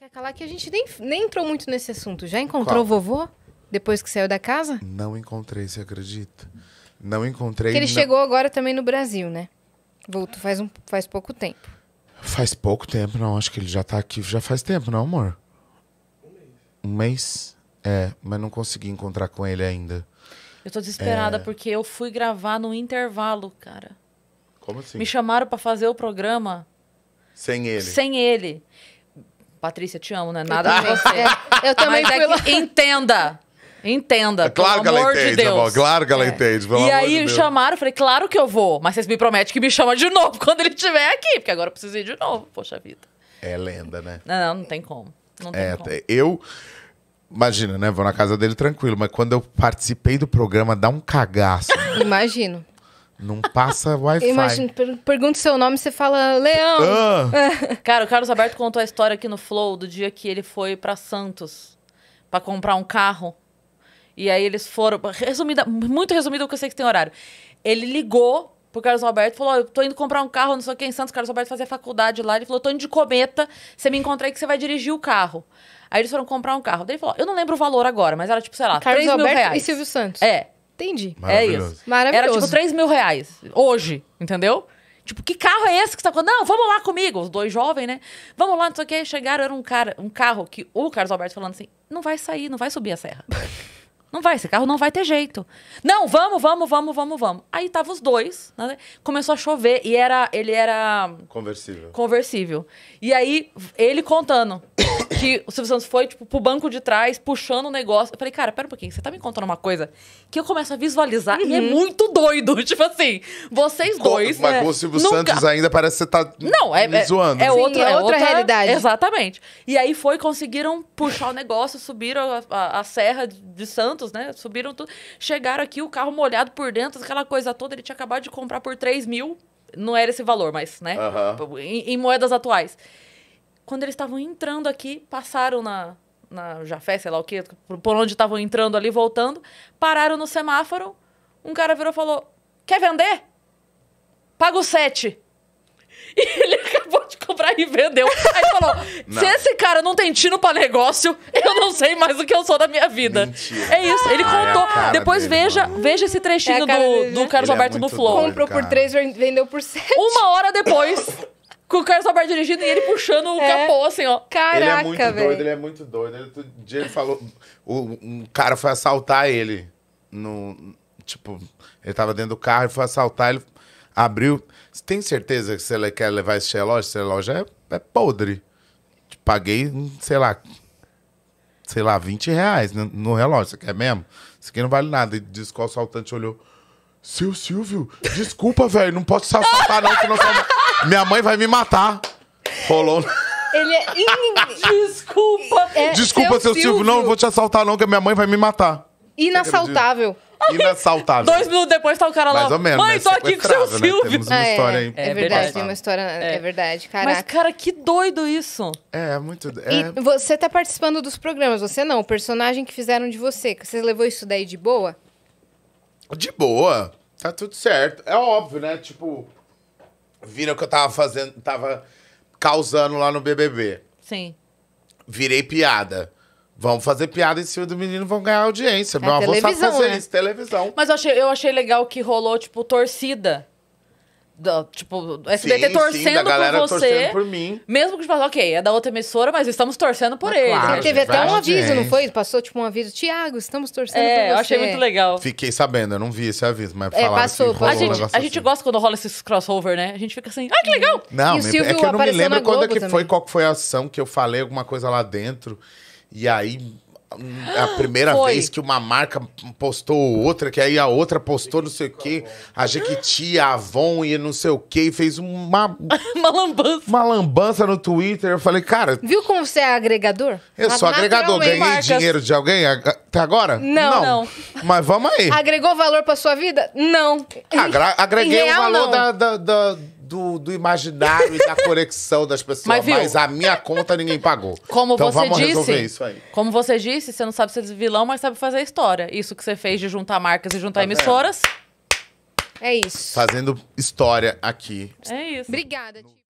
Quer falar que a gente nem, nem entrou muito nesse assunto. Já encontrou Qual? o vovô depois que saiu da casa? Não encontrei, você acredita? Não encontrei. Porque ele não... chegou agora também no Brasil, né? Voltou faz, um, faz pouco tempo. Faz pouco tempo, não. Acho que ele já tá aqui já faz tempo, não, amor? Um mês. Um mês? É, mas não consegui encontrar com ele ainda. Eu tô desesperada é... porque eu fui gravar no intervalo, cara. Como assim? Me chamaram para fazer o programa. Sem ele. Sem ele. Patrícia, te amo, não é nada eu de você. É, eu também Mas é fui é lá. Que, entenda. Entenda, é claro pelo amor entende, de Deus. Amor, claro que ela é. entende, E aí de chamaram, falei, claro que eu vou, mas vocês me prometem que me chama de novo quando ele estiver aqui, porque agora eu preciso ir de novo, poxa vida. É lenda, né? Não, não, não tem como. Não tem é, como. Eu. Imagina, né? Vou na casa dele tranquilo, mas quando eu participei do programa, dá um cagaço. Imagino. Não passa Wi-Fi. Imagina, per pergunta o seu nome você fala Leão. Ah. Cara, o Carlos Alberto contou a história aqui no Flow do dia que ele foi para Santos para comprar um carro. E aí eles foram. Resumida, muito resumida, porque eu sei que tem horário. Ele ligou pro Carlos Alberto falou: oh, eu tô indo comprar um carro, não sei o que, em Santos. O Carlos Alberto fazia faculdade lá. Ele falou: tô indo de cometa, você me encontra aí que você vai dirigir o carro. Aí eles foram comprar um carro. Daí ele falou: eu não lembro o valor agora, mas era tipo, sei lá, Carlos 3 Alberto reais. E Silvio Santos. É. Entendi. É isso. Maravilhoso. Era tipo 3 mil reais. Hoje, entendeu? Tipo, que carro é esse que está Não, vamos lá comigo. Os dois jovens, né? Vamos lá, não sei o que. Chegaram, era um cara, um carro que o Carlos Alberto falando assim: não vai sair, não vai subir a serra. Não vai, esse carro não vai ter jeito. Não, vamos, vamos, vamos, vamos, vamos. Aí tava os dois, né? começou a chover e era, ele era conversível. Conversível. E aí ele contando que o Silvio Santos foi tipo pro banco de trás, puxando o negócio. Eu falei, cara, pera um pouquinho, você tá me contando uma coisa que eu começo a visualizar uhum. e é uhum. muito doido, tipo assim, vocês dois, mas né? com o Silvio nunca... Santos ainda parece que você tá Não, é, mesmo é, zoando. É, é, Sim, outra, é, é outra realidade. Exatamente. E aí foi conseguiram puxar o negócio, subiram a, a, a serra de Santos Santos, né? Subiram tudo. Chegaram aqui, o carro molhado por dentro, aquela coisa toda. Ele tinha acabado de comprar por 3 mil. Não era esse valor, mas, né? Uhum. Em, em moedas atuais. Quando eles estavam entrando aqui, passaram na, na Jafé, sei lá o quê, por onde estavam entrando ali, voltando, pararam no semáforo, um cara virou e falou, quer vender? Paga o sete. E ele acabou de comprar e vendeu. Aí se esse cara não tem tino pra negócio, eu não sei mais o que eu sou da minha vida. Mentira. É isso, ele Ah, é contou. Depois dele, veja, veja esse trechinho é do, do né? Carlos é Alberto no Flow. doido. Comprou por três e vendeu por sete Uma hora depois, com o Carlos Alberto dirigindo e ele puxando o É. capô, assim, ó. caraca Ele é muito doido, ele é muito doido. Ele, dia ele falou. o- um cara foi assaltar ele. No, tipo, ele tava dentro do carro e foi assaltar, ele abriu. Você tem certeza que você quer levar esse relógio? Esse relógio é, é podre paguei, sei lá, sei lá, 20 reais no relógio. Você quer mesmo? Isso aqui não vale nada. E disse que o assaltante olhou. Seu Silvio, desculpa, velho, não posso te assaltar, não, senão minha mãe vai me matar. Rolou. Ele é. In... Desculpa. É, desculpa, seu, seu Silvio. Silvio. não, não vou te assaltar, não, que minha mãe vai me matar. Inassaltável. Inassaltável. Dois minutos depois tá o cara lá. Mais ou menos. Mãe, né? tô aqui com o seu né? Silvio. Temos uma ah, é. história aí. É, é verdade, tem uma história. É. é. verdade, caraca. Mas, cara, que doido isso. É, muito. É... você tá participando dos programas, você não. O personagem que fizeram de você. Você levou isso daí de boa? De boa. Tá tudo certo. É óbvio, né? Tipo, viram que eu tava fazendo. Tava causando lá no BBB. Sim. Virei piada. Vão fazer piada em cima do menino, vão ganhar audiência. É Meu avô sabe fazer né? isso, televisão. Mas eu achei, eu achei legal que rolou, tipo, torcida. Do, tipo, SBT sim, torcendo sim, galera por você. torcendo por mim. Mesmo que, tipo, ok, é da outra emissora, mas estamos torcendo por ele. Claro, teve até um aviso, gente. não foi? Passou, tipo, um aviso. Tiago, estamos torcendo é, por você. eu achei muito legal. Fiquei sabendo, eu não vi esse aviso, mas é, passou. a gente, a assim. gente gosta quando rola esses crossover, né? A gente fica assim, ah, que legal! Não, é que eu não me lembro quando é que foi, qual foi a ação que eu falei, alguma coisa lá dentro. E aí, a primeira Foi. vez que uma marca postou outra, que aí a outra postou não sei o quê, a Jequiti, a Avon e não sei o quê, fez uma. uma lambança. Uma lambança no Twitter. Eu falei, cara. Viu como você é agregador? Eu sou agregador. Ganhei marcas. dinheiro de alguém até agora? Não, não, não. Mas vamos aí. Agregou valor pra sua vida? Não. Agra agreguei real, o valor da, da, da do, do imaginário e da conexão das pessoas. Mas, mas, a minha conta ninguém pagou. Como então você vamos disse, resolver isso aí. Como você disse, você não sabe ser vilão, mas sabe fazer história. Isso que você fez de juntar marcas e juntar tá emissoras. É isso. Fazendo história aqui. É isso. Obrigada, tia.